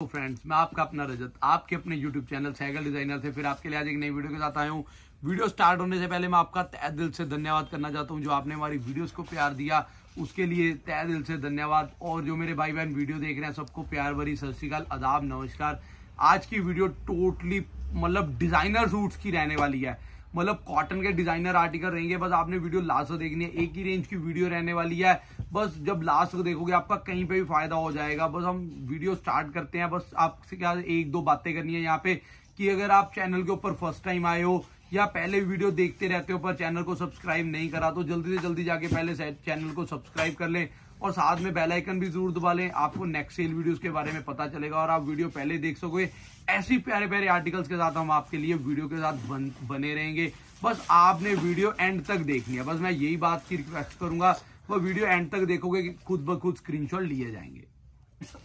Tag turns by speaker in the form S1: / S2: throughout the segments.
S1: तो फ्रेंड्स मैं आपका अपना रजत आपके अपने यूट्यूब चैनल साइकिल डिजाइनर से फिर आपके लिए आज एक नई वीडियो के साथ आया हूँ वीडियो स्टार्ट होने से पहले मैं आपका तय दिल से धन्यवाद करना चाहता हूँ जो आपने हमारी वीडियोस को प्यार दिया उसके लिए तय दिल से धन्यवाद और जो मेरे भाई बहन वीडियो देख रहे हैं सबको प्यार भरी सत श्रीकाल अदाब नमस्कार आज की वीडियो टोटली मतलब डिजाइनर सूट्स की रहने वाली है मतलब कॉटन के डिजाइनर आर्टिकल रहेंगे बस आपने वीडियो लास्ट तक देखनी है एक ही रेंज की वीडियो रहने वाली है बस जब लास्ट तक देखोगे आपका कहीं पे भी फायदा हो जाएगा बस हम वीडियो स्टार्ट करते हैं बस आपसे क्या एक दो बातें करनी है यहाँ पे कि अगर आप चैनल के ऊपर फर्स्ट टाइम आए हो या पहले वीडियो देखते रहते हो पर चैनल को सब्सक्राइब नहीं करा तो जल्दी से जल्दी जाके पहले चैनल को सब्सक्राइब कर ले और साथ में बेल आइकन भी जरूर दबा लें आपको नेक्स्ट सेल वीडियोस के बारे में पता चलेगा और आप वीडियो पहले देख सकोगे ऐसी प्यारे प्यारे आर्टिकल्स के साथ हम आपके लिए वीडियो के साथ बन, बने रहेंगे बस आपने वीडियो एंड तक देखनी है बस मैं यही बात की रिक्वेस्ट करूंगा वो वीडियो एंड तक देखोगे कि खुद ब खुद स्क्रीन लिए जाएंगे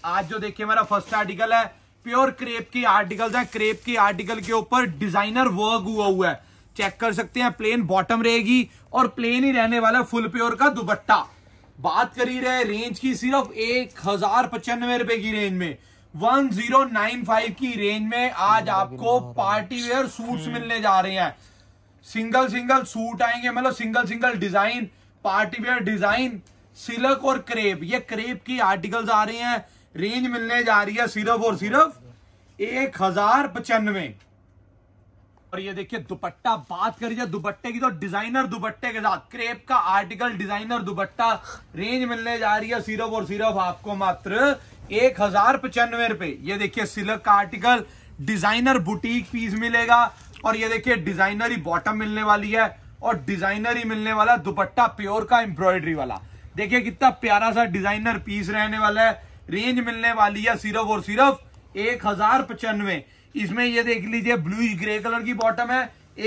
S1: आज जो देखिए हमारा फर्स्ट आर्टिकल है प्योर क्रेप की आर्टिकल है क्रेप की आर्टिकल के ऊपर डिजाइनर वर्क हुआ हुआ है चेक कर सकते हैं प्लेन बॉटम रहेगी और प्लेन ही रहने वाला फुल प्योर का दुबट्टा बात करी रहे रेंज की सिर्फ एक हजार पचानवे रुपए की रेंज में वन जीरो नाइन फाइव की रेंज में आज आपको पार्टी वेयर सूट्स मिलने जा रहे हैं सिंगल सिंगल सूट आएंगे मतलब single single design party wear design silk और क्रेप ये क्रेप की आर्टिकल्स आ रही हैं रेंज मिलने जा रही है सिर्फ और सिर्फ एक हजार पचानवे और ये देखिए दुपट्टा बात करिए दुपट्टे की तो डिजाइनर दुपट्टे के साथ क्रेप का आर्टिकल डिजाइनर दुपट्टा रेंज मिलने जा रही है सिर्फ और सिर्फ आपको मात्र एक हजार पचानवे रुपए ये देखिए सिल्क का आर्टिकल डिजाइनर बुटीक पीस मिलेगा और ये देखिए डिजाइनर ही बॉटम मिलने वाली है और डिजाइनर ही मिलने वाला दुपट्टा प्योर का एम्ब्रॉयडरी वाला देखिए कितना प्यारा सा डिजाइनर पीस रहने वाला है रेंज मिलने वाली है सिर्फ और सिर्फ एक हजार पचानवे इसमें ये देख लीजिए ब्लू ग्रे कलर की बॉटम है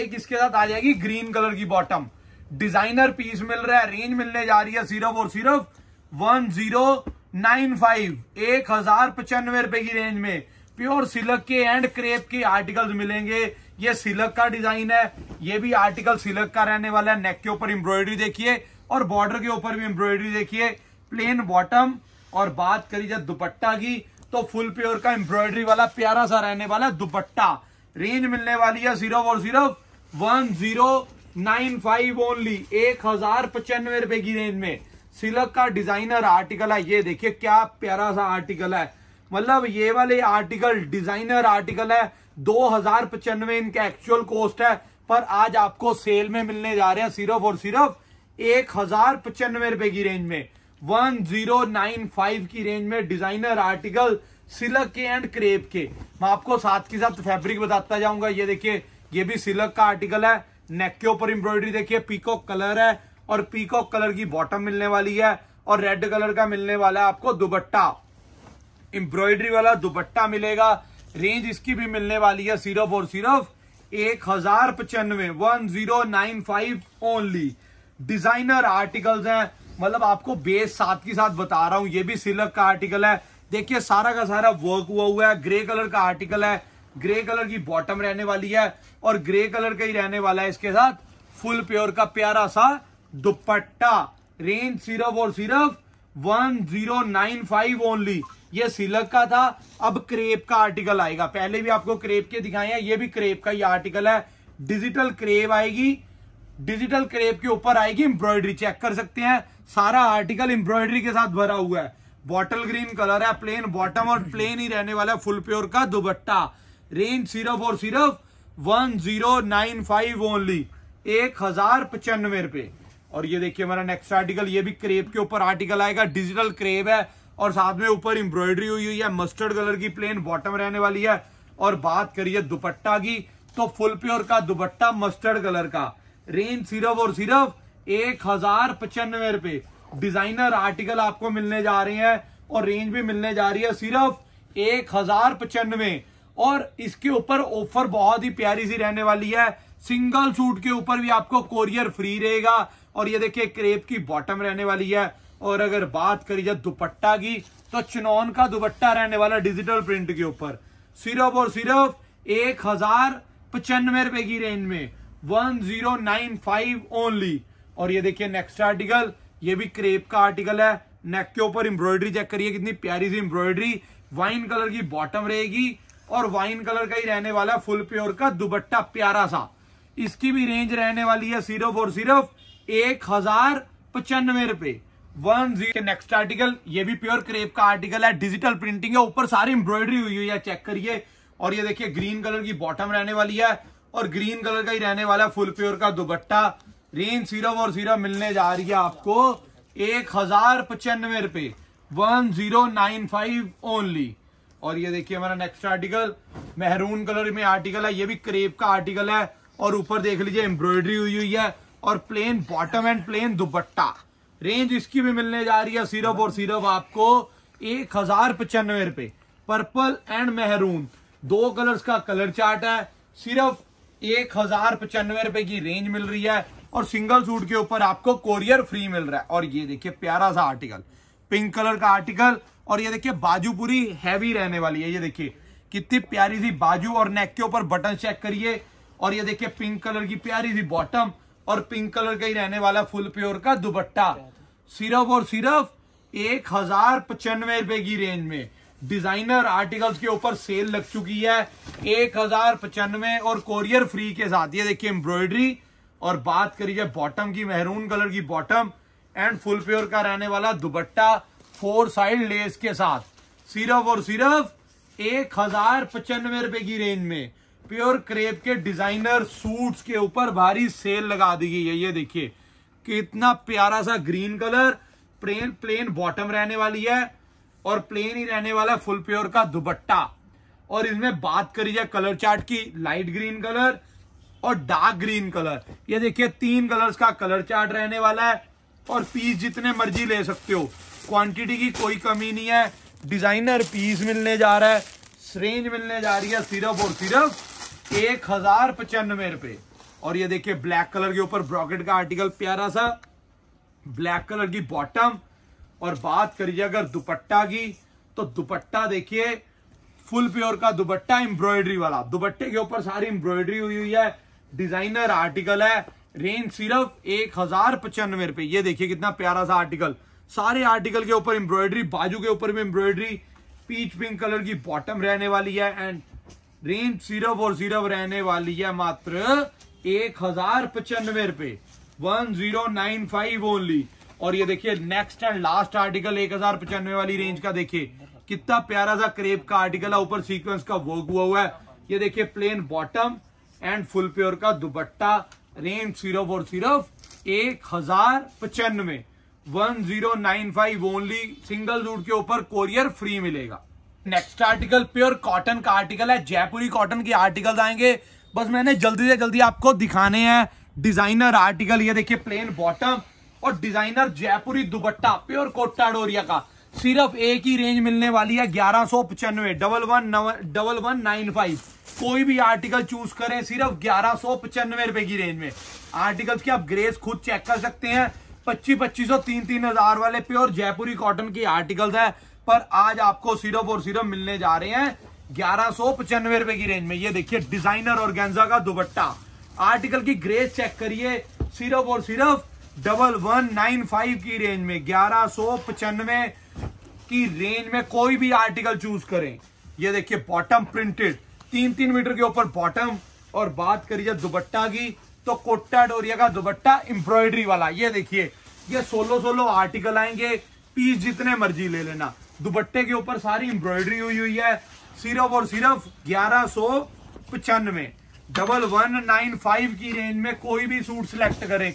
S1: एक इसके साथ आ जाएगी ग्रीन कलर की बॉटम डिजाइनर पीस मिल रहा है रेंज मिलने जा रही है सिर्फ और सिर्फ वन जीरो नाइन फाइव एक हजार पचानवे रुपए की रेंज में प्योर सिलक के एंड क्रेप के आर्टिकल्स मिलेंगे ये सिलक का डिजाइन है ये भी आर्टिकल सिलक का रहने वाला है नेक के ऊपर एम्ब्रॉयडरी देखिए और बॉर्डर के ऊपर भी एम्ब्रॉयडरी देखिए प्लेन बॉटम और बात करी जाए दुपट्टा की तो फुल प्योर का एम्ब्रॉयडरी वाला प्यारा सा रहने वाला है दुपट्टा रेंज मिलने वाली है जीरो और zero one zero nine five only एक हजार पचानवे रुपए की रेंज में सिलक का डिजाइनर आर्टिकल है ये देखिए क्या प्यारा सा आर्टिकल है मतलब ये वाले आर्टिकल डिजाइनर आर्टिकल है दो हजार पचानवे इनका एक्चुअल कॉस्ट है पर आज आपको सेल में मिलने जा रहे हैं सिर्फ और सिर्फ एक हजार पचानवे रुपए की रेंज में 1095 की रेंज में डिजाइनर आर्टिकल सिलक के एंड क्रेप के मैं आपको साथ के साथ फैब्रिक बताता जाऊंगा ये देखिए ये भी सिलक का आर्टिकल है नेक के ऊपर एम्ब्रॉयडरी देखिए पीकॉक कलर है और पीकॉक कलर की बॉटम मिलने वाली है और रेड कलर का मिलने वाला है आपको दुबट्टा एम्ब्रॉयडरी वाला दुबट्टा मिलेगा रेंज इसकी भी मिलने वाली है सिर्फ और सिर्फ एक हजार पचानवे one zero nine five only designer articles हैं मतलब आपको बेस साथ के साथ बता रहा हूँ ये भी सिलक का आर्टिकल है देखिए सारा का सारा वर्क हुआ हुआ है ग्रे कलर का आर्टिकल है ग्रे कलर की बॉटम रहने वाली है और ग्रे कलर का ही रहने वाला है इसके साथ फुल प्योर का प्यारा सा दुपट्टा रेंज सिर्फ और सिर्फ one zero nine five only ये सिलक का था अब क्रेप का आर्टिकल आएगा पहले भी आपको क्रेप के दिखाए हैं ये भी क्रेप का ही आर्टिकल है डिजिटल क्रेप आएगी डिजिटल क्रेप के ऊपर आएगी एम्ब्रॉयडरी चेक कर सकते हैं सारा आर्टिकल एम्ब्रॉयडरी के साथ भरा हुआ है बॉटल ग्रीन कलर है प्लेन बॉटम और प्लेन ही रहने वाला है फुल प्योर का दुबट्टा रेंज सिर्फ और सिर्फ one zero nine five only एक हजार पचानवे रुपए और ये देखिए हमारा नेक्स्ट आर्टिकल ये भी क्रेप के ऊपर आर्टिकल आएगा डिजिटल क्रेप है और साथ में ऊपर एम्ब्रॉयडरी हुई हुई है मस्टर्ड कलर की प्लेन बॉटम रहने वाली है और बात करिए दुपट्टा की तो फुल प्योर का दुपट्टा मस्टर्ड कलर का रेंज सिर्फ और सिर्फ एक हजार पचानवे रुपए डिजाइनर आर्टिकल आपको मिलने जा रहे हैं और रेंज भी मिलने जा रही है सिर्फ एक हजार पचानवे और इसके ऊपर ऑफर बहुत ही प्यारी सी रहने वाली है सिंगल सूट के ऊपर भी आपको कोरियर फ्री रहेगा और ये देखिए क्रेप की बॉटम रहने वाली है और अगर बात करी जाए दुपट्टा की तो चुनौन का दुपट्टा रहने वाला डिजिटल प्रिंट के ऊपर सिर्फ और सिर्फ एक हजार पचानवे रुपए की रेंज में 1095 ओनली और ये देखिए नेक्स्ट आर्टिकल ये भी क्रेप का आर्टिकल है नेक के ऊपर एम्ब्रॉयडरी चेक करिए कितनी प्यारी सी एम्ब्रॉयडरी वाइन कलर की बॉटम रहेगी और वाइन कलर का ही रहने वाला फुल प्योर का दुबट्टा प्यारा सा इसकी भी रेंज रहने वाली है सिर्फ और सिर्फ एक हजार पचानवे रुपए वन जीरो नेक्स्ट आर्टिकल ये भी प्योर क्रेप का आर्टिकल है डिजिटल प्रिंटिंग है ऊपर सारी एम्ब्रॉयडरी हुई हुई है चेक करिए और ये देखिए ग्रीन कलर की बॉटम रहने वाली है और ग्रीन कलर का ही रहने वाला फुल प्योर का दुबट्टा रेंज सिरप और सिरम मिलने जा रही है आपको एक हजार पचानवे रुपए one zero nine five only और ये देखिए हमारा नेक्स्ट आर्टिकल मेहरून कलर में आर्टिकल है ये भी क्रेप का आर्टिकल है और ऊपर देख लीजिए एम्ब्रॉयडरी हुई हुई है और plain bottom and plain dupatta range इसकी भी मिलने जा रही है सिरप और सिरप आपको एक हजार पचानवे रुपए पर्पल एंड मेहरून दो कलर्स का कलर चार्ट है सिर्फ एक हजार पचानवे रुपए की रेंज मिल रही है और सिंगल सूट के ऊपर आपको कोरियर फ्री मिल रहा है और ये देखिए प्यारा सा आर्टिकल पिंक कलर का आर्टिकल और ये देखिए बाजू पूरी हैवी रहने वाली है ये देखिए कितनी प्यारी सी बाजू और नेक के ऊपर बटन चेक करिए और ये देखिए पिंक कलर की प्यारी सी बॉटम और पिंक कलर का ही रहने वाला फुल प्योर का दुपट्टा सिर्फ और सिर्फ एक हजार पचानवे रुपए की रेंज में डिजाइनर आर्टिकल्स के ऊपर सेल लग चुकी है एक हजार पचानवे और कोरियर फ्री के साथ ये देखिए एम्ब्रॉयडरी और बात करिए बॉटम की मेहरून कलर की बॉटम एंड फुल प्योर का रहने वाला दुबट्टा फोर साइड लेस के साथ सिर्फ और सिर्फ एक हजार पचानवे रुपए की रेंज में प्योर क्रेप के डिजाइनर सूट्स के ऊपर भारी सेल लगा दी गई है ये देखिए कितना प्यारा सा green colour plain plain bottom रहने वाली है और प्लेन ही रहने वाला फुल प्योर का दुपट्टा और इसमें बात करी जाए कलर चार्ट की लाइट ग्रीन कलर और डार्क ग्रीन कलर ये देखिए तीन कलर्स का कलर चार्ट रहने वाला है और पीस जितने मर्जी ले सकते हो क्वांटिटी की कोई कमी नहीं है डिजाइनर पीस मिलने जा रहा है रेंज मिलने जा रही है सिर्फ और सिर्फ एक हजार पचानवे रुपए और ये देखिए ब्लैक कलर के ऊपर ब्रॉकेट का आर्टिकल प्यारा सा ब्लैक कलर की बॉटम और बात करिए अगर दुपट्टा की तो दुपट्टा देखिए फुल प्योर का दुपट्टा एम्ब्रॉयडरी वाला दुपट्टे के ऊपर सारी एम्ब्रॉयडरी हुई हुई है डिजाइनर आर्टिकल है रेंज सिर्फ एक हजार पचानवे रुपए ये देखिए कितना प्यारा सा आर्टिकल सारे आर्टिकल के ऊपर एम्ब्रॉयडरी बाजू के ऊपर भी एम्ब्रॉयडरी पीच पिंक कलर की बॉटम रहने वाली है एंड रेंज सिर्फ और सिर्फ रहने वाली है मात्र एक हजार पचानवे रुपए one zero nine five only और ये देखिए नेक्स्ट एंड लास्ट आर्टिकल एक हजार पचानवे वाली रेंज का देखिए कितना प्यारा सा क्रेप का आर्टिकल है ऊपर सीक्वेंस का वर्क हुआ हुआ है ये देखिए plain bottom and full pure का दुपट्टा रेंज सिर्फ और सिर्फ एक हजार पचानवे one zero nine five only single रूट के ऊपर कोरियर फ्री मिलेगा नेक्स्ट आर्टिकल प्योर कॉटन का आर्टिकल है जयपुरी कॉटन के आर्टिकल आएंगे बस मैंने जल्दी से जल्दी आपको दिखाने हैं डिजाइनर आर्टिकल ये देखिए प्लेन बॉटम और डिजाइनर जयपुरी दुपट्टा प्योर कोटा डोरिया का सिर्फ एक ही रेंज मिलने वाली है ग्यारह सौ पचानवे double one double one nine five कोई भी आर्टिकल चूज करें सिर्फ ग्यारह सौ पचानवे रुपए की रेंज में आर्टिकल्स की आप ग्रेस खुद चेक कर सकते हैं पच्चीस पच्चीस सौ तीन तीन हजार वाले प्योर जयपुरी कॉटन की आर्टिकल्स है पर आज आपको सिर्फ और सिर्फ मिलने जा रहे हैं ग्यारह सौ पचानवे रुपए की रेंज में ये देखिए डिजाइनर और गेंजा का दुपट्टा आर्टिकल की ग्रेस चेक करिए सिर्फ और सिर्फ डबल वन नाइन फाइव की रेंज में ग्यारह सो पचानवे की रेंज में कोई भी आर्टिकल चूज करें ये देखिए बॉटम प्रिंटेड तीन तीन मीटर के ऊपर बॉटम और बात करिए दुबट्टा की तो कोट्टा डोरिया का दुबट्टा एम्ब्रॉयडरी वाला ये देखिए ये सोलो सोलो आर्टिकल आएंगे पीस जितने मर्जी ले लेना दुबट्टे के ऊपर सारी एम्ब्रॉयडरी हुई हुई है सिर्फ और सिर्फ ग्यारह सो पचानवे डबल वन नाइन फाइव की रेंज में कोई भी सूट सिलेक्ट करें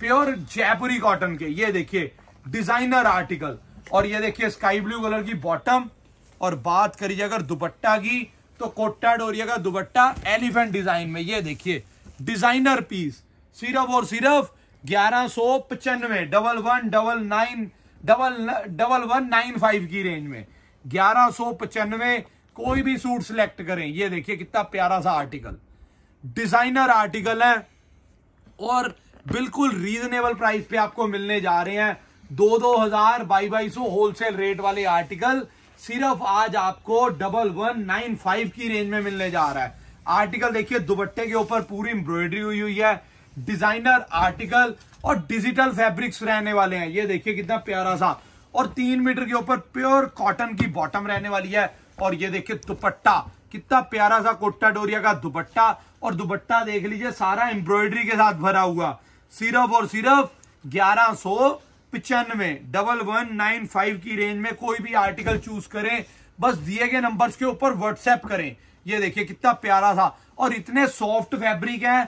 S1: प्योर जयपुरी कॉटन के ये देखिए डिजाइनर आर्टिकल और ये देखिए स्काई ब्लू कलर की बॉटम और बात करिए अगर दुपट्टा की तो कोट्टा डोरिया का दुपट्टा एलिफेंट डिजाइन में ये देखिए डिजाइनर पीस सिर्फ और सिर्फ ग्यारह सो पचानवे double one double nine double double one nine five की रेंज में ग्यारह सो पचानवे कोई भी सूट सिलेक्ट करें ये देखिए कितना प्यारा सा आर्टिकल डिजाइनर आर्टिकल है और बिल्कुल रीजनेबल प्राइस पे आपको मिलने जा रहे हैं दो दो हजार बाई बाई सो होलसेल रेट वाले आर्टिकल सिर्फ आज आपको डबल वन नाइन फाइव की रेंज में मिलने जा रहा है आर्टिकल देखिए दुपट्टे के ऊपर पूरी एम्ब्रॉयडरी हुई हुई है डिजाइनर आर्टिकल और डिजिटल फैब्रिक्स रहने वाले हैं ये देखिए कितना प्यारा सा और तीन मीटर के ऊपर प्योर कॉटन की बॉटम रहने वाली है और ये देखिए दुपट्टा कितना प्यारा सा कोट्टा डोरिया का दुपट्टा और दुपट्टा देख लीजिए सारा एम्ब्रॉयडरी के साथ भरा हुआ सिर्फ और सिर्फ ग्यारह सो पिचानवे डबल वन नाइन फाइव की रेंज में कोई भी आर्टिकल चूज करें बस दिए गए नंबर्स के ऊपर व्हाट्सएप करें ये देखिए कितना प्यारा था और इतने सॉफ्ट फैब्रिक है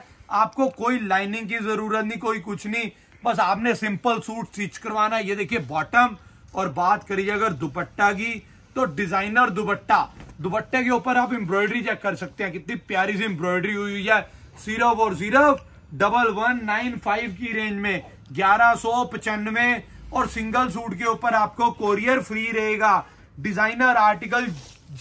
S1: आपको कोई लाइनिंग की जरूरत नहीं कोई कुछ नहीं बस आपने सिंपल सूट स्टिच करवाना ये देखिए बॉटम और बात करिए अगर दुपट्टा की तो डिजाइनर दुपट्टा दुपट्टे के ऊपर आप एम्ब्रॉयडरी चेक कर सकते हैं कितनी प्यारी सी एम्ब्रॉयडरी हुई है सिर्फ और सिर्फ डबल वन नाइन फाइव की रेंज में ग्यारह सौ पचानवे और सिंगल सूट के ऊपर आपको कोरियर फ्री रहेगा डिजाइनर आर्टिकल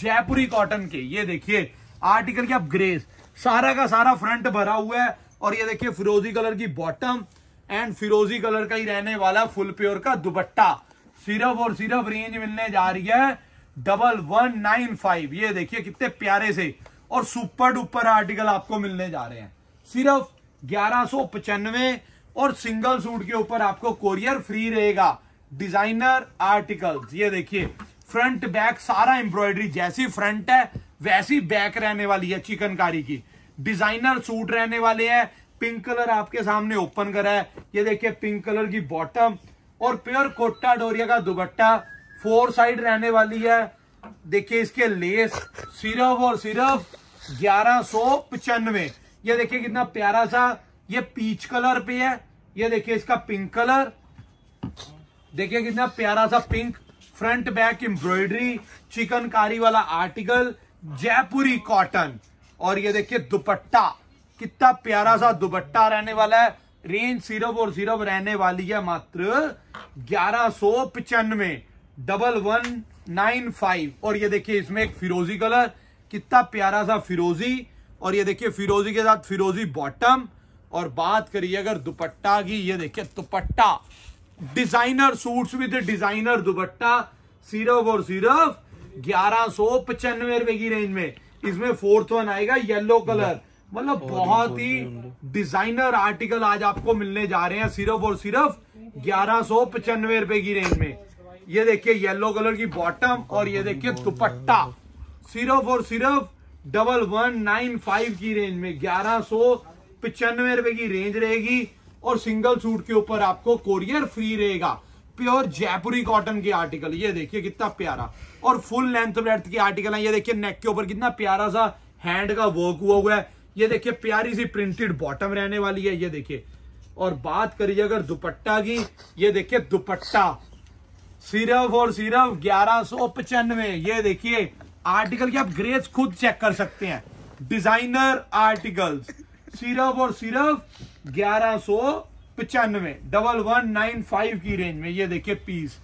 S1: जयपुरी कॉटन के ये देखिए आर्टिकल क्या ग्रेस सारा का सारा फ्रंट भरा हुआ है और ये देखिए फिरोजी कलर की बॉटम एंड फिरोजी कलर का ही रहने वाला फुल प्योर का दुपट्टा सिर्फ और सिर्फ रेंज मिलने जा रही है डबल वन नाइन फाइव ये देखिए कितने प्यारे से और सुपर डुपर आर्टिकल आपको मिलने जा रहे हैं सिर्फ ग्यारह और सिंगल सूट के ऊपर आपको कोरियर फ्री रहेगा डिजाइनर आर्टिकल्स ये देखिए फ्रंट बैक सारा एम्ब्रॉयडरी जैसी फ्रंट है वैसी बैक रहने वाली है चिकनकारी की डिजाइनर सूट रहने वाले हैं पिंक कलर आपके सामने ओपन करा है ये देखिए पिंक कलर की बॉटम और प्योर कोटा डोरिया का दुबट्टा फोर साइड रहने वाली है देखिए इसके लेस सिर्फ और सिर्फ ग्यारह सौ पचानवे ये देखिए कितना प्यारा सा ये पीच कलर पे है ये देखिए इसका पिंक कलर देखिए कितना प्यारा सा pink front back embroidery chikankari वाला आर्टिकल जयपुरी कॉटन और ये देखिए दुपट्टा कितना प्यारा सा दुपट्टा रहने वाला है रेंज सिर्फ और सिर्फ रहने वाली है मात्र ग्यारह सो पचानवे डबल वन नाइन फाइव और ये देखिए इसमें एक फिरोजी कलर कितना प्यारा सा फिरोजी और ये देखिए फिरोजी के साथ फिरोजी बॉटम और बात करिए अगर दुपट्टा की ये देखिए dupatta designer suits with designer dupatta सिर्फ और सिर्फ ग्यारह सो पचानवे रुपए की रेंज में इसमें फोर्थ वन आएगा येलो कलर मतलब बहुत ही डिजाइनर आर्टिकल आज आपको मिलने जा रहे हैं सिर्फ और सिर्फ ग्यारह सो पचानवे रुपए की रेंज में ये देखिए येलो कलर की बॉटम और ये देखिए दुपट्टा सिर्फ और सिर्फ डबल वन नाइन फाइव की रेंज में ग्यारह सो पिचानवे रुपए की रेंज रहेगी और सिंगल सूट के ऊपर आपको कोरियर फ्री रहेगा प्योर जयपुरी कॉटन के आर्टिकल ये देखिए कितना प्यारा और फुल लेंथ ब्रेथ के आर्टिकल है ये देखिए नेक के ऊपर कितना प्यारा सा हैंड का वर्क हुआ हुआ है ये देखिए प्यारी सी प्रिंटेड बॉटम रहने वाली है ये देखिए और बात करिए अगर दुपट्टा की ये देखिए दुपट्टा सिर्फ और सिर्फ ग्यारह सो पचानवे ये देखिए आर्टिकल की आप ग्रेस खुद चेक कर सकते हैं डिजाइनर आर्टिकल्स सिर्फ और सिर्फ ग्यारह सो पचानवे डबल वन नाइन फाइव की रेंज में ये देखिए पीस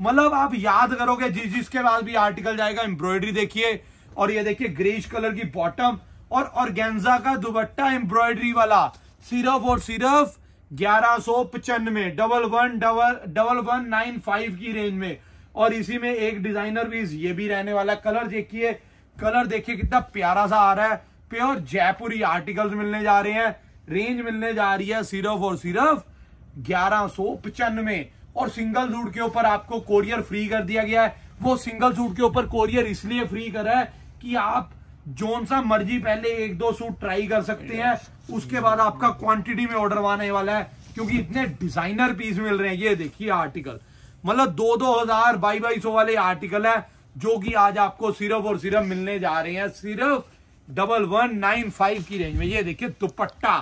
S1: मतलब आप याद करोगे जिस जिसके पास भी आर्टिकल जाएगा एम्ब्रॉयडरी देखिए और ये देखिए ग्रेस कलर की बॉटम और ऑर्गेन्जा का दुबट्टा एम्ब्रॉयडरी वाला सिर्फ और सिर्फ ग्यारह सो पचानवे double one double double one nine five की रेंज में और इसी में एक डिजाइनर भी ये भी रहने वाला है कलर देखिए कलर देखिए कितना प्यारा सा आ रहा है प्योर जयपुरी आर्टिकल्स मिलने जा रहे हैं रेंज मिलने जा रही है सिर्फ और सिर्फ ग्यारह सो पचानवे और सिंगल सूट के ऊपर आपको कोरियर फ्री कर दिया गया है वो सिंगल सूट के ऊपर कोरियर इसलिए फ्री करा है कि आप जोन सा मर्जी पहले एक दो सूट ट्राई कर सकते हैं उसके बाद आपका क्वांटिटी में ऑर्डर आने वाला है क्योंकि इतने डिजाइनर पीस मिल रहे हैं ये देखिए आर्टिकल मतलब दो दो हजार बाई बाई सौ वाले आर्टिकल है जो कि आज आपको सिर्फ और सिर्फ मिलने जा रहे हैं सिर्फ डबल वन नाइन फाइव की रेंज में ये देखिए दुपट्टा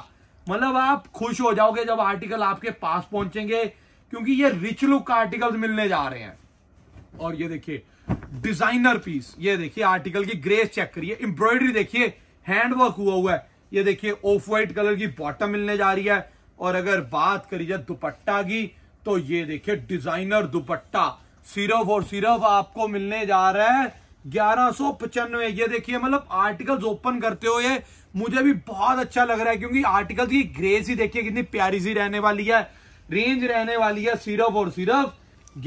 S1: मतलब आप खुश हो जाओगे जब आर्टिकल आपके पास पहुंचेंगे क्योंकि ये रिच लुक आर्टिकल मिलने जा रहे हैं और ये देखिए डिजाइनर पीस ये देखिए आर्टिकल की ग्रेस चेक करिए एम्ब्रॉयडरी देखिए हैंडवर्क हुआ हुआ है ये देखिए ऑफ व्हाइट कलर की बॉटम मिलने जा रही है और अगर बात करी जाए दुपट्टा की तो ये देखिए डिजाइनर दुपट्टा सिर्फ और सिर्फ आपको मिलने जा रहा है ग्यारह सो पचानवे ये देखिए मतलब आर्टिकल्स ओपन करते हुए मुझे भी बहुत अच्छा लग रहा है क्योंकि आर्टिकल्स की ग्रेस ही देखिए कितनी प्यारी सी रहने वाली है रेंज रहने वाली है सिर्फ और सिर्फ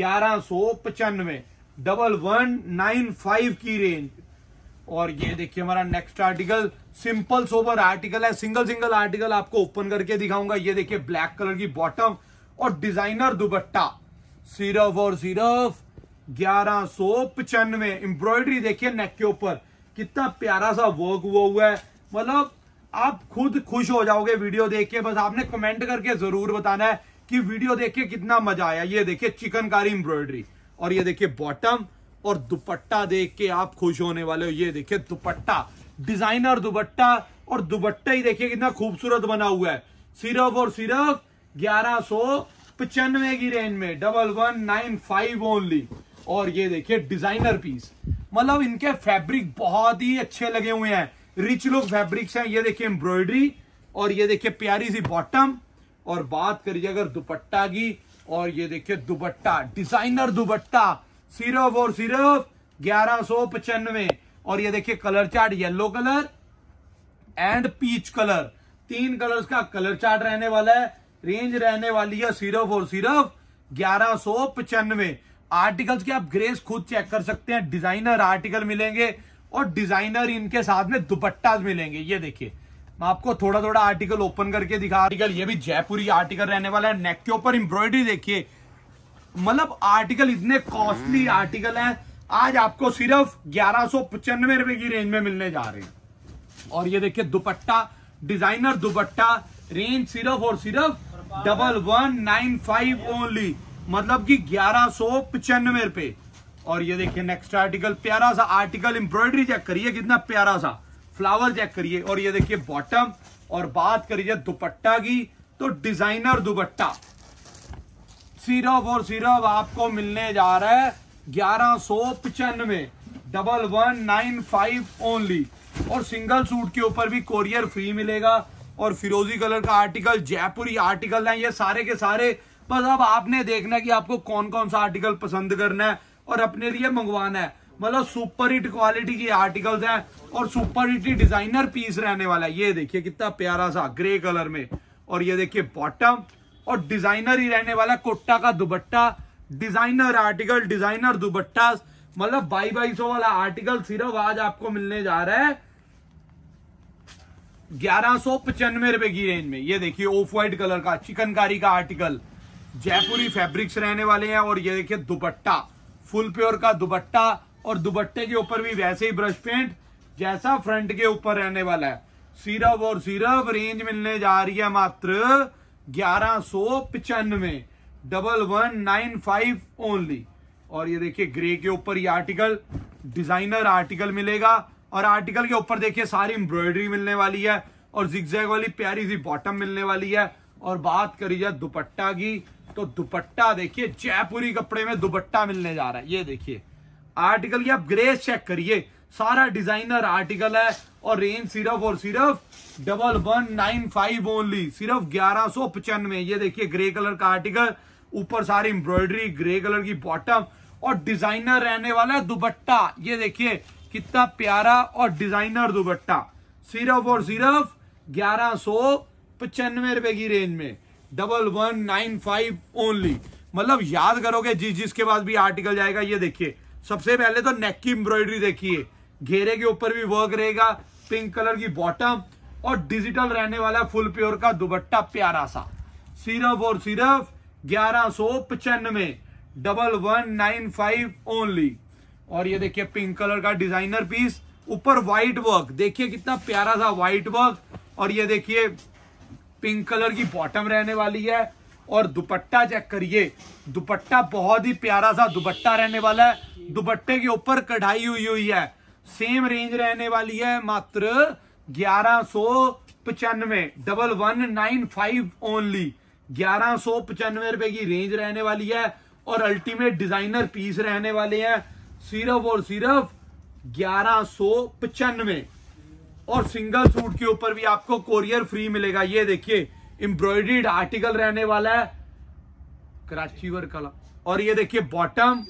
S1: ग्यारह सो पचानवे डबल वन नाइन फाइव की रेंज और ये देखिए हमारा next article simple sober article है सिंगल सिंगल आर्टिकल आपको ओपन करके दिखाऊंगा ये देखिए ब्लैक कलर की बॉटम और डिजाइनर दुपट्टा सिर्फ और सिर्फ ग्यारह सो पचानवे एम्ब्रॉयडरी देखिए नेक के ऊपर कितना प्यारा सा वर्क हुआ हुआ है मतलब आप खुद खुश हो जाओगे वीडियो देख के बस आपने कमेंट करके जरूर बताना है कि वीडियो देख के कितना मजा आया ये देखिए चिकनकारी एम्ब्रॉयडरी और ये देखिए बॉटम और दुपट्टा देख के आप खुश होने वाले हो ये देखिए दुपट्टा डिजाइनर दुपट्टा और दुपट्टा ही देखिए कितना खूबसूरत बना हुआ है सिर्फ और सिर्फ ग्यारह सो पचानवे की रेंज में double one nine five only और ये देखिए डिजाइनर पीस मतलब इनके फैब्रिक बहुत ही अच्छे लगे हुए हैं रिच लुक फैब्रिक्स हैं ये देखिए एम्ब्रॉयडरी और ये देखिए प्यारी सी बॉटम और बात करिए अगर दुपट्टा की और ये देखिए दुपट्टा डिजाइनर दुपट्टा सिर्फ और सिर्फ ग्यारह सो पचानवे और ये देखिए colour chart yellow colour and peach colour तीन कलर्स का कलर चार्ट रहने वाला है रेंज रहने वाली है सिर्फ और सिर्फ ग्यारह सो पचानवे आर्टिकल्स की आप ग्रेस खुद चेक कर सकते हैं डिजाइनर आर्टिकल मिलेंगे और डिजाइनर इनके साथ में दुपट्टा मिलेंगे ये देखिए मैं आपको थोड़ा थोड़ा आर्टिकल ओपन करके दिखा आर्टिकल ये भी जयपुरी आर्टिकल रहने वाला है नेक के ऊपर एम्ब्रॉयडरी देखिए मतलब आर्टिकल इतने कॉस्टली आर्टिकल हैं आज आपको सिर्फ ग्यारह सो पचानवे रुपए की रेंज में मिलने जा रहे हैं और ये देखिए दुपट्टा डिजाइनर दुपट्टा रेंज सिर्फ और सिर्फ double one nine five only मतलब कि ग्यारह सौ पचानवे रुपए और ये देखिए नेक्स्ट आर्टिकल प्यारा सा आर्टिकल एम्ब्रॉयडरी चेक करिए कितना प्यारा सा फ्लावर चेक करिए और ये देखिए बॉटम और बात करिए दुपट्टा की तो डिजाइनर दुपट्टा सिर्फ और सिर्फ आपको मिलने जा रहा है ग्यारह सौ पचानवे double one nine five only और सिंगल सूट के ऊपर भी कोरियर फ्री मिलेगा और फिरोजी कलर का आर्टिकल जयपुरी आर्टिकल है ये सारे के सारे बस अब आपने देखना है कि आपको कौन कौन सा आर्टिकल पसंद करना है और अपने लिए मंगवाना है मतलब सुपर हिट क्वालिटी की आर्टिकल्स हैं और सुपर हिट डिजाइनर पीस रहने वाला है ये देखिए कितना प्यारा सा ग्रे कलर में और ये देखिए बॉटम और डिजाइनर ही रहने वाला कोट्टा का dupatta designer article designer dupatta मतलब बाई बाई सो वाला आर्टिकल सिर्फ आज आपको मिलने जा रहा है ग्यारह सौ पचानवे रुपए की रेंज में ये देखिए ऑफ व्हाइट कलर का चिकनकारी का आर्टिकल जयपुरी फैब्रिक्स रहने वाले हैं और ये देखिए दुपट्टा फुल प्योर का दुपट्टा और दुपट्टे के ऊपर भी वैसे ही ब्रश पेंट जैसा फ्रंट के ऊपर रहने वाला है सिर्फ और सिर्फ रेंज मिलने जा रही है मात्र ग्यारह सो पचानवे double one nine five only और ये देखिए ग्रे के ऊपर ये आर्टिकल डिजाइनर आर्टिकल मिलेगा और आर्टिकल के ऊपर देखिए सारी एम्ब्रॉयडरी मिलने वाली है और जिगजैग वाली प्यारी सी बॉटम मिलने वाली है और बात करी जाए दुपट्टा की तो दुपट्टा देखिए जयपुरी कपड़े में दुपट्टा मिलने जा रहा है ये देखिए आर्टिकल की आप ग्रेस चेक करिए सारा डिजाइनर आर्टिकल है और रेंज सिर्फ और सिर्फ double one nine five only सिर्फ ग्यारह सौ पचानवे ये देखिए ग्रे कलर का आर्टिकल ऊपर सारी एम्ब्रॉयडरी ग्रे कलर की बॉटम और डिजाइनर रहने वाला है दुपट्टा ये देखिए कितना प्यारा और डिजाइनर दुपट्टा सिर्फ और सिर्फ ग्यारह सो पचानवे रुपए की रेंज में double one nine five only मतलब याद करोगे जिस जिसके पास भी आर्टिकल जाएगा ये देखिए सबसे पहले तो नेक की एम्ब्रॉयडरी देखिए घेरे के ऊपर भी वर्क रहेगा पिंक कलर की बॉटम और डिजिटल रहने वाला फुल प्योर का दुपट्टा प्यारा सा सिर्फ और सिर्फ ग्यारह सो पचानवे double one nine five only और ये देखिए पिंक कलर का डिजाइनर पीस ऊपर व्हाइट वर्क देखिए कितना प्यारा सा व्हाइट वर्क और ये देखिए पिंक कलर की बॉटम रहने वाली है और दुपट्टा चेक करिए दुपट्टा बहुत ही प्यारा सा दुपट्टा रहने वाला है दुपट्टे के ऊपर कढ़ाई हुई हुई है सेम रेंज रहने वाली है मात्र ग्यारह सो पचानवे double one nine five only ग्यारह सो पचानवे रुपए की रेंज रहने वाली है और अल्टीमेट डिजाइनर पीस रहने वाले हैं सिर्फ और सिर्फ ग्यारह सो पचानवे और सिंगल सूट के ऊपर भी आपको कोरियर फ्री मिलेगा ये देखिए एम्ब्रॉयडर्ड आर्टिकल रहने वाला है कराची वर्क कला और ये देखिए बॉटम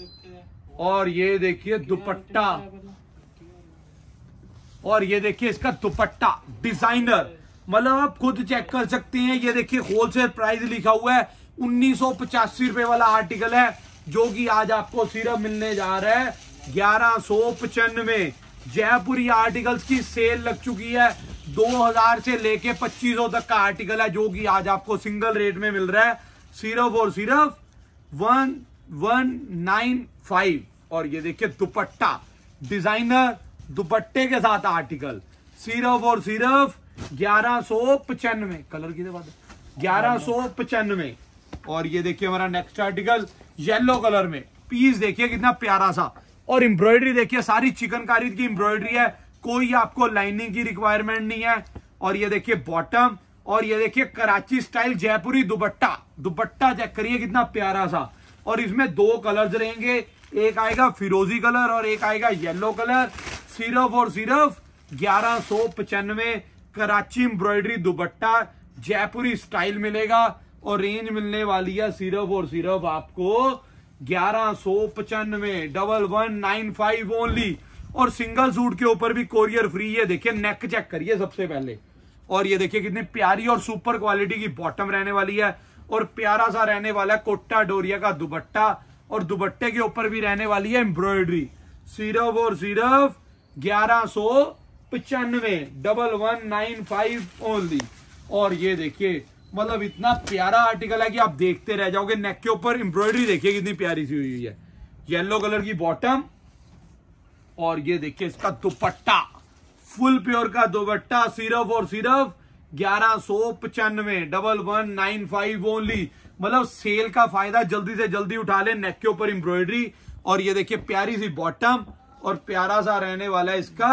S1: और ये देखिए दुपट्टा और ये देखिए इसका दुपट्टा डिजाइनर मतलब आप खुद चेक कर सकते हैं ये देखिए होलसेल प्राइस लिखा हुआ है उन्नीस रुपए वाला आर्टिकल है जो कि आज आपको सिर्फ मिलने जा रहा है ग्यारह सौ पचानवे जयपुरी आर्टिकल्स की सेल लग चुकी है 2000 से लेके 2500 तक का आर्टिकल है जो कि आज आपको सिंगल रेट में मिल रहा है सिर्फ और सिर्फ वन वन नाइन फाइव और ये देखिए दुपट्टा डिजाइनर दुपट्टे के साथ आर्टिकल सिर्फ और सिर्फ ग्यारह सौ पचानवे कलर की बात ग्यारह सौ पचानवे और ये देखिए हमारा नेक्स्ट आर्टिकल येलो कलर में पीस देखिए कितना प्यारा सा और एम्ब्रॉयडरी देखिए सारी चिकनकारी की एम्ब्रॉयडरी है कोई आपको लाइनिंग की रिक्वायरमेंट नहीं है और ये देखिए बॉटम और ये देखिए कराची स्टाइल जयपुरी दुबट्टा दुपट्टा चेक करिए कितना प्यारा सा और इसमें दो कलर्स रहेंगे एक आएगा फिरोजी कलर और एक आएगा येलो कलर सिर्फ और सिर्फ ग्यारह कराची एम्ब्रॉयडरी दुपट्टा जयपुरी स्टाइल मिलेगा और रेंज मिलने वाली है सिर्फ और सिर्फ आपको ग्यारह सो पचानवे double one nine five only और सिंगल सूट के ऊपर भी कोरियर फ्री है देखिए नेक चेक करिए सबसे पहले और ये देखिए कितनी प्यारी और सुपर क्वालिटी की बॉटम रहने वाली है और प्यारा सा रहने वाला है कोट्टा डोरिया का दुबट्टा और दुबट्टे के ऊपर भी रहने वाली है एम्ब्रॉयडरी सिर्फ और सिर्फ ग्यारह सो पचानवे double one nine five only और ये देखिए मतलब इतना प्यारा आर्टिकल है कि आप देखते रह जाओगे नेक के ऊपर एम्ब्रॉयडरी देखिए कितनी प्यारी सी हुई है येलो कलर की बॉटम और ये देखिए इसका दुपट्टा फुल प्योर का दुपट्टा सिर्फ और सिर्फ ग्यारह सो पचानवे double one nine five only मतलब सेल का फायदा जल्दी से जल्दी उठा ले नेक के ऊपर एम्ब्रॉयडरी और ये देखिए प्यारी सी बॉटम और प्यारा सा रहने वाला है इसका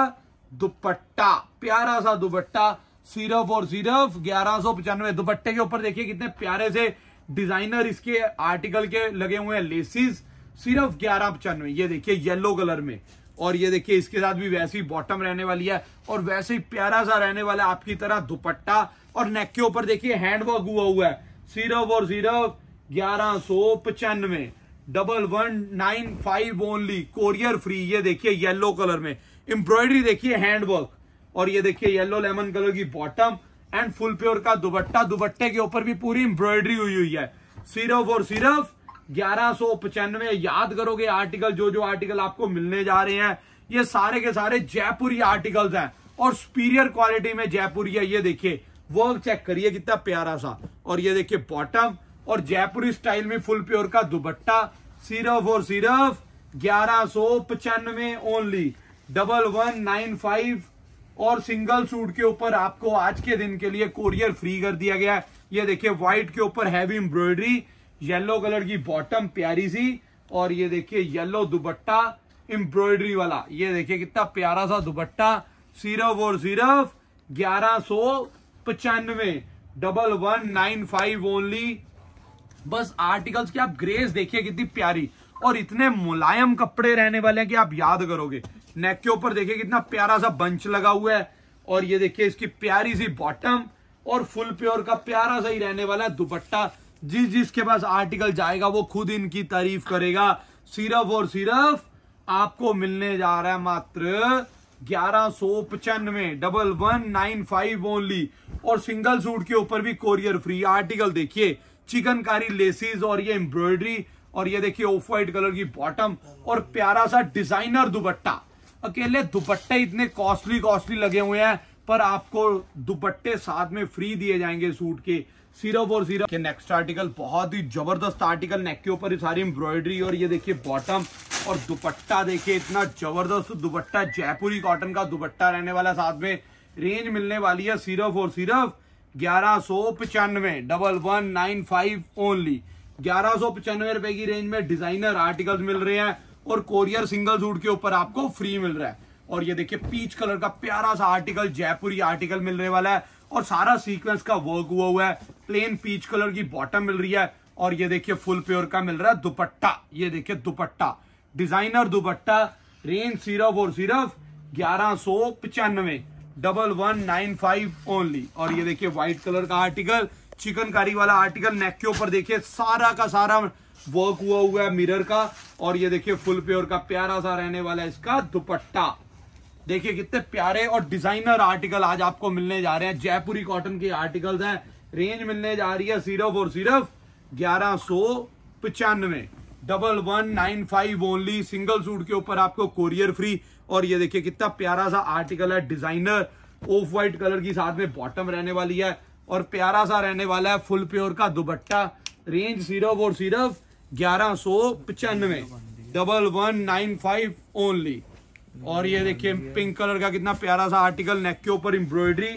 S1: दुपट्टा प्यारा सा दुपट्टा सिर्फ और सिर्फ ग्यारह सौ पचानवे दुपट्टे के ऊपर देखिए कितने प्यारे से डिजाइनर इसके आर्टिकल के लगे हुए हैं लेसिस सिर्फ ग्यारह पचानवे ये देखिए येलो कलर में और ये देखिए इसके साथ भी वैसे ही बॉटम रहने वाली है और वैसे ही प्यारा सा रहने वाला है आपकी तरह दुपट्टा और नेक के ऊपर देखिए हैंडवर्क हुआ हुआ है सिर्फ और सिर्फ ग्यारह सो पचानवे double one nine five only courier free ये देखिए येलो कलर में एम्ब्रॉयडरी देखिए हैंडवर्क और ये देखिए येलो लेमन कलर की बॉटम एंड फुल प्योर का दुबट्टा दुबट्टे के ऊपर भी पूरी एम्ब्रॉयडरी हुई हुई है सिर्फ और सिर्फ ग्यारह सो पचानवे याद करोगे आर्टिकल जो जो आर्टिकल आपको मिलने जा रहे हैं ये सारे के सारे जयपुरी आर्टिकल्स हैं और सुपीरियर क्वालिटी में जयपुरी है ये देखिए वर्क चेक करिए कितना प्यारा सा और ये देखिए बॉटम और जयपुरी स्टाइल में फुल प्योर का दुबट्टा सिर्फ और सिर्फ ग्यारह सो पचानवे only double one nine five और सिंगल सूट के ऊपर आपको आज के दिन के लिए कोरियर फ्री कर दिया गया है ये देखिए व्हाइट के ऊपर हैवी एम्ब्रॉयडरी येलो कलर की बॉटम प्यारी सी और ये देखिए येलो दुबट्टा एम्ब्रॉयडरी वाला ये देखिए कितना प्यारा सा दुबट्टा सिर्फ और सिर्फ ग्यारह सो पचानवे double one nine five only बस आर्टिकल्स की आप ग्रेस देखिए कितनी प्यारी और इतने मुलायम कपड़े रहने वाले हैं कि आप याद करोगे नेक के ऊपर देखिए कितना प्यारा सा बंच लगा हुआ है और ये देखिए इसकी प्यारी सी बॉटम और फुल प्योर का प्यारा सा ही रहने वाला है दुपट्टा जिस जिसके पास आर्टिकल जाएगा वो खुद इनकी तारीफ करेगा सिर्फ और सिर्फ आपको मिलने जा रहा है मात्र ग्यारह सो पचानवे double one nine five only और सिंगल सूट के ऊपर भी कोरियर फ्री आर्टिकल देखिए चिकनकारी लेसिस और ये एम्ब्रॉयडरी और ये देखिए ऑफ व्हाइट कलर की बॉटम और प्यारा सा डिजाइनर दुपट्टा अकेले दुपट्टे इतने कॉस्टली कॉस्टली लगे हुए हैं पर आपको दुपट्टे साथ में फ्री दिए जाएंगे सूट के सिर्फ और सिर्फ के नेक्स्ट आर्टिकल बहुत ही जबरदस्त आर्टिकल नेक के ऊपर सारी एम्ब्रॉयडरी और ये देखिए बॉटम और दुपट्टा देखिए इतना जबरदस्त दुपट्टा जयपुरी कॉटन का दुपट्टा रहने वाला साथ में रेंज मिलने वाली है सिर्फ और सिर्फ ग्यारह सो पचानवे double one nine five only ग्यारह सौ पचानवे रुपए की रेंज में डिजाइनर आर्टिकल्स मिल रहे हैं और कोरियर सिंगल सूट के ऊपर आपको फ्री मिल रहा है और ये देखिए पीच कलर का प्यारा सा आर्टिकल जयपुरी आर्टिकल मिलने वाला है और सारा सीक्वेंस का वर्क हुआ हुआ है प्लेन पीच कलर की बॉटम मिल रही है और ये देखिए फुल प्योर का मिल रहा है दुपट्टा ये देखिए दुपट्टा डिजाइनर दुपट्टा रेंज सिर्फ और सिर्फ ग्यारह सो पचानवे double one nine five only और ये देखिए व्हाइट कलर का आर्टिकल चिकनकारी वाला आर्टिकल नेक के ऊपर देखिए सारा का सारा वर्क हुआ हुआ है मिरर का और ये देखिए फुल प्योर का प्यारा सा रहने वाला है इसका दुपट्टा देखिए कितने प्यारे और डिजाइनर आर्टिकल आज आपको मिलने जा रहे हैं जयपुरी कॉटन के आर्टिकल्स हैं रेंज मिलने जा रही है सिर्फ और सिर्फ ग्यारह सो पचानवे double one nine five only single suit के ऊपर आपको कोरियर फ्री और ये देखिए कितना प्यारा सा आर्टिकल है डिजाइनर ऑफ व्हाइट कलर की साथ में बॉटम रहने वाली है और प्यारा सा रहने वाला है फुल प्योर का दुपट्टा रेंज सिर्फ और सिर्फ ग्यारह सो पचानवे double one nine five only और ये देखिए पिंक कलर का कितना प्यारा सा आर्टिकल नेक के ऊपर एम्ब्रॉयडरी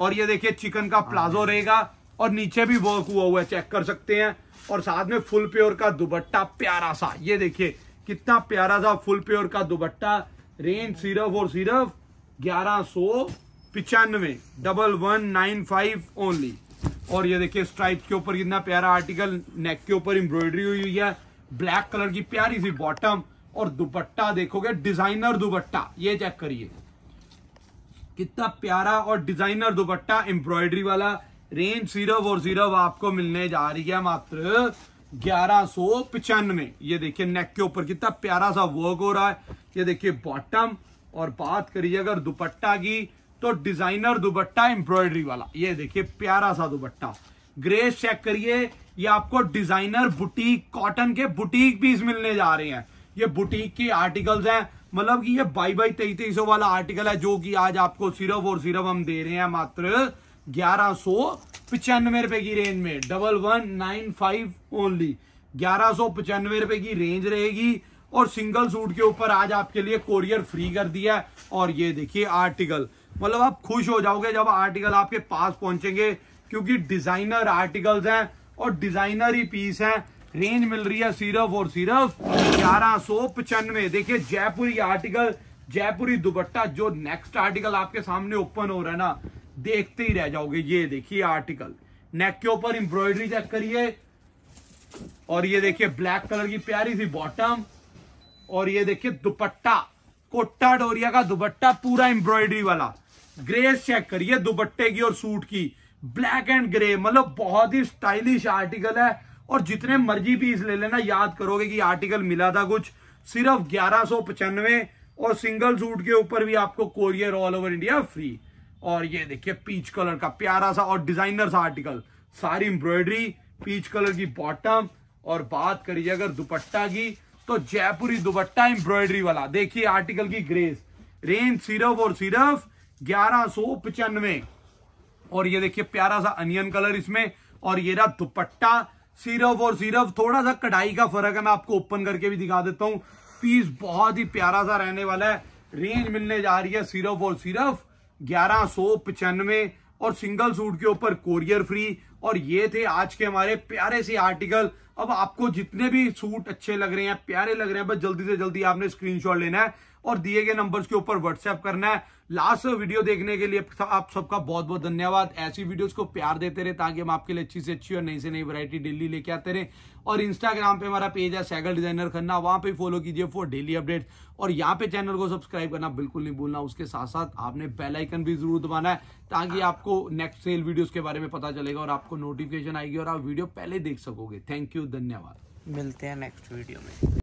S1: और ये देखिए चिकन का प्लाजो हाँ। रहेगा और नीचे भी वर्क हुआ हुआ है चेक कर सकते हैं और साथ में फुल प्योर का दुबट्टा प्यारा सा ये देखिए कितना प्यारा सा फुल प्योर का दुबट्टा रेंज सिर्फ और सिर्फ ग्यारह सो पिचानवे double one nine five only और ये देखिए स्ट्राइप के ऊपर कितना प्यारा आर्टिकल नेक के ऊपर एम्ब्रॉयडरी हुई है ब्लैक कलर की प्यारी सी बॉटम और दुपट्टा देखोगे डिजाइनर दुपट्टा ये चेक करिए कितना प्यारा और डिजाइनर दुपट्टा एम्ब्रॉयडरी वाला रेंज सिर्फ और सिर्फ आपको मिलने जा रही है मात्र ग्यारह सो पचानवे ये देखिए नेक के ऊपर कितना प्यारा सा वर्क हो रहा है ये देखिए बॉटम और बात करिए अगर दुपट्टा की तो डिजाइनर दुबट्टा एम्ब्रॉयडरी वाला ये देखिए प्यारा सा दुबट्टा ग्रेस चेक करिए ये आपको डिजाइनर बुटीक कॉटन के बुटीक पीस मिलने जा रहे हैं ये बुटीक के आर्टिकल्स हैं मतलब कि ये बाई बाई तेई तेईस वाला आर्टिकल है जो कि आज आपको सिर्फ और सिर्फ हम दे रहे हैं मात्र ग्यारह सो पचानवे रुपए की रेंज में double one nine five only ग्यारह सो पचानवे रुपए की रेंज रहेगी और सिंगल सूट के ऊपर आज आपके लिए कोरियर फ्री कर दिया और ये देखिए आर्टिकल मतलब आप खुश हो जाओगे जब आर्टिकल आपके पास पहुंचेंगे क्योंकि डिजाइनर आर्टिकल्स हैं और डिजाइनर ही पीस हैं रेंज मिल रही है सिर्फ और सिर्फ ग्यारह सो पचानवे देखिये जयपुरी आर्टिकल जयपुरी दुपट्टा जो नेक्स्ट आर्टिकल आपके सामने ओपन हो रहा है ना देखते ही रह जाओगे ये देखिए आर्टिकल नेक के ऊपर एम्ब्रॉयडरी चेक करिए और ये देखिए ब्लैक कलर की प्यारी सी बॉटम और ये देखिए दुपट्टा कोट्टा डोरिया का दुपट्टा पूरा एम्ब्रॉयडरी वाला ग्रेस चेक करिए दुपट्टे की और सूट की ब्लैक एंड ग्रे मतलब बहुत ही स्टाइलिश आर्टिकल है और जितने मर्जी पीस ले लेना याद करोगे कि आर्टिकल मिला था कुछ सिर्फ ग्यारह सो पचानवे और सिंगल सूट के ऊपर भी आपको courier all over India free और ये देखिए पीच कलर का प्यारा सा और डिजाइनर सा आर्टिकल सारी एम्ब्रॉयडरी पीच कलर की बॉटम और बात करिए अगर दुपट्टा की तो जयपुरी दुपट्टा एम्ब्रॉयडरी वाला देखिए आर्टिकल की ग्रेस रेंज सिर्फ और सिर्फ ग्यारह और ये देखिए प्यारा सा अनियन कलर इसमें और ये रहा दुपट्टा सिर्फ और सिर्फ थोड़ा सा कढ़ाई का फर्क है मैं आपको ओपन करके भी दिखा देता हूँ पीस बहुत ही प्यारा सा रहने वाला है रेंज मिलने जा रही है सिर्फ और सिर्फ ग्यारह सो पचानवे और सिंगल सूट के ऊपर कोरियर फ्री और ये थे आज के हमारे प्यारे से आर्टिकल अब आपको जितने भी सूट अच्छे लग रहे हैं प्यारे लग रहे हैं बस जल्दी से जल्दी आपने स्क्रीनशॉट लेना है और दिए गए नंबर्स के ऊपर व्हाट्सएप करना है लास्ट वीडियो देखने के लिए आप सबका बहुत बहुत धन्यवाद ऐसी वीडियोस को प्यार देते रहे ताकि हम आपके लिए अच्छी से अच्छी और नई से नई वैरायटी डेली लेके आते रहे और इंस्टाग्राम पे हमारा पेज है सैगल डिजाइनर खन्ना वहां पे फॉलो कीजिए फॉर डेली अपडेट और यहाँ पे चैनल को सब्सक्राइब करना बिल्कुल नहीं भूलना उसके साथ साथ आपने बेलाइकन भी जरूर दबाना है ताकि हाँ। आपको नेक्स्ट सेल वीडियो के बारे में पता चलेगा और आपको नोटिफिकेशन आएगी और आप वीडियो पहले देख सकोगे थैंक यू धन्यवाद मिलते हैं नेक्स्ट वीडियो में